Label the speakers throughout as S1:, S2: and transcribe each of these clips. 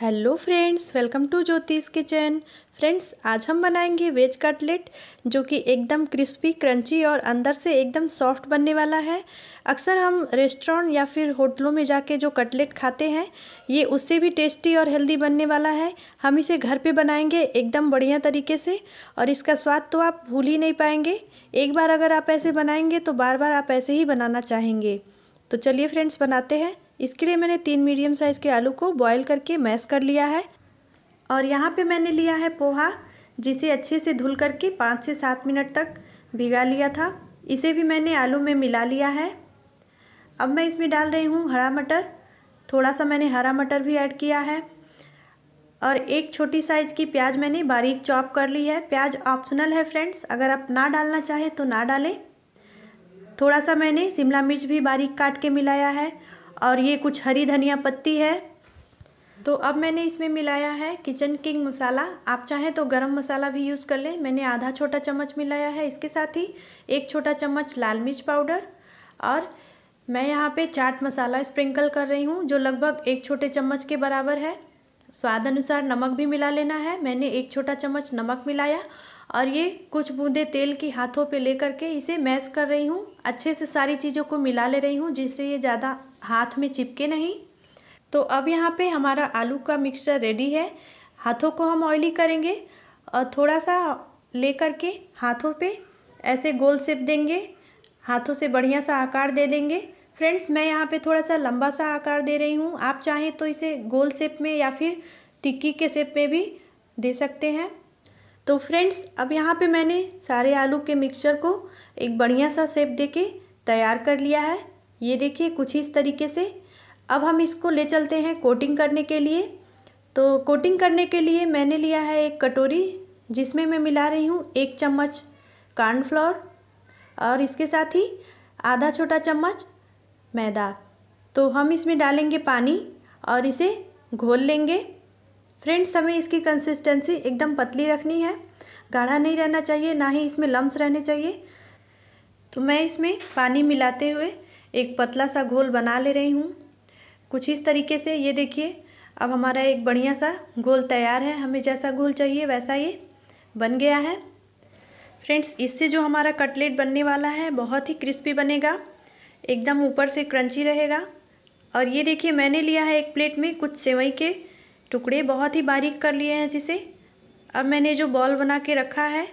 S1: hello friends welcome to Jyotish kitchen friends आज हम बनाएंगे वेज कटलेट जो कि एकदम क्रिस्पी क्रंची और अंदर से एकदम सॉफ्ट बनने वाला है अक्सर हम रेस्टोरेंट या फिर होटलों में जाके जो कटलेट खाते हैं ये उससे भी टेस्टी और हेल्दी बनने वाला है हम इसे घर पे बनाएंगे एकदम बढ़िया तरीके से और इसका स्वाद तो आप भूल ही नहीं पाएंगे एक बार अगर आप ऐसे बनाएंगे तो बार बार आप ऐसे ही बनाना चाहेंगे तो चलिए फ्रेंड्स बनाते हैं इसके लिए मैंने तीन मीडियम साइज़ के आलू को बॉईल करके मैश कर लिया है और यहाँ पे मैंने लिया है पोहा जिसे अच्छे से धुल करके पाँच से सात मिनट तक भिगा लिया था इसे भी मैंने आलू में मिला लिया है अब मैं इसमें डाल रही हूँ हरा मटर थोड़ा सा मैंने हरा मटर भी ऐड किया है और एक छोटी साइज़ की प्याज मैंने बारीक चॉप कर ली है प्याज ऑप्शनल है फ्रेंड्स अगर आप ना डालना चाहें तो ना डालें थोड़ा सा मैंने शिमला मिर्च भी बारीक काट के मिलाया है और ये कुछ हरी धनिया पत्ती है तो अब मैंने इसमें मिलाया है किचन किंग मसाला आप चाहें तो गरम मसाला भी यूज़ कर लें मैंने आधा छोटा चम्मच मिलाया है इसके साथ ही एक छोटा चम्मच लाल मिर्च पाउडर और मैं यहाँ पे चाट मसाला स्प्रिंकल कर रही हूँ जो लगभग एक छोटे चम्मच के बराबर है स्वाद अनुसार नमक भी मिला लेना है मैंने एक छोटा चम्मच नमक मिलाया और ये कुछ बूंदे तेल की हाथों पे लेकर के इसे मैश कर रही हूँ अच्छे से सारी चीज़ों को मिला ले रही हूँ जिससे ये ज़्यादा हाथ में चिपके नहीं तो अब यहाँ पे हमारा आलू का मिक्सचर रेडी है हाथों को हम ऑयली करेंगे और थोड़ा सा ले कर के हाथों पे ऐसे गोल सेप देंगे हाथों से बढ़िया सा आकार दे देंगे फ्रेंड्स मैं यहाँ पे थोड़ा सा लंबा सा आकार दे रही हूँ आप चाहें तो इसे गोल सेप में या फिर टिक्की के सेप में भी दे सकते हैं तो फ्रेंड्स अब यहाँ पे मैंने सारे आलू के मिक्सचर को एक बढ़िया सा शेप दे के तैयार कर लिया है ये देखिए कुछ इस तरीके से अब हम इसको ले चलते हैं कोटिंग करने के लिए तो कोटिंग करने के लिए मैंने लिया है एक कटोरी जिसमें मैं मिला रही हूँ एक चम्मच कॉर्नफ्लोर और इसके साथ ही आधा छोटा चम्मच मैदा तो हम इसमें डालेंगे पानी और इसे घोल लेंगे फ्रेंड्स हमें इसकी कंसिस्टेंसी एकदम पतली रखनी है गाढ़ा नहीं रहना चाहिए ना ही इसमें लम्स रहने चाहिए तो मैं इसमें पानी मिलाते हुए एक पतला सा घोल बना ले रही हूँ कुछ इस तरीके से ये देखिए अब हमारा एक बढ़िया सा घोल तैयार है हमें जैसा घोल चाहिए वैसा ये बन गया है फ्रेंड्स इससे जो हमारा कटलेट बनने वाला है बहुत ही क्रिस्पी बनेगा एकदम ऊपर से क्रंची रहेगा और ये देखिए मैंने लिया है एक प्लेट में कुछ सेवई के टुकड़े बहुत ही बारीक कर लिए हैं जिसे अब मैंने जो बॉल बना के रखा है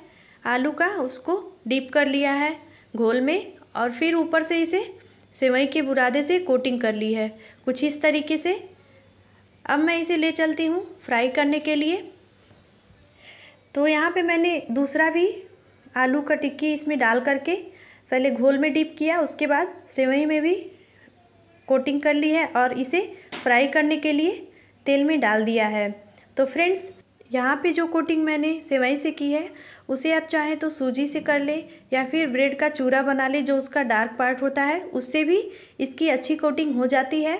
S1: आलू का उसको डीप कर लिया है घोल में और फिर ऊपर से इसे सेवई के बुरादे से कोटिंग कर ली है कुछ इस तरीके से अब मैं इसे ले चलती हूँ फ्राई करने के लिए तो यहाँ पे मैंने दूसरा भी आलू का टिक्की इसमें डाल करके पहले घोल में डिप किया उसके बाद सेवई में भी कोटिंग कर ली है और इसे फ्राई करने के लिए तेल में डाल दिया है तो फ्रेंड्स यहाँ पे जो कोटिंग मैंने सेवई से की है उसे आप चाहें तो सूजी से कर ले या फिर ब्रेड का चूरा बना ले जो उसका डार्क पार्ट होता है उससे भी इसकी अच्छी कोटिंग हो जाती है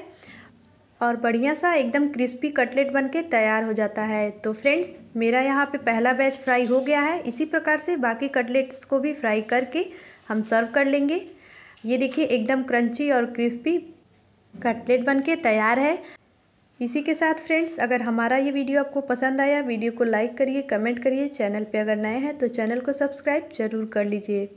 S1: और बढ़िया सा एकदम क्रिस्पी कटलेट बनके तैयार हो जाता है तो फ्रेंड्स मेरा यहाँ पे पहला बैच फ्राई हो गया है इसी प्रकार से बाकी कटलेट्स को भी फ्राई करके हम सर्व कर लेंगे ये देखिए एकदम क्रंची और क्रिस्पी कटलेट बनके तैयार है इसी के साथ फ्रेंड्स अगर हमारा ये वीडियो आपको पसंद आया वीडियो को लाइक करिए कमेंट करिए चैनल पे अगर नए हैं तो चैनल को सब्सक्राइब जरूर कर लीजिए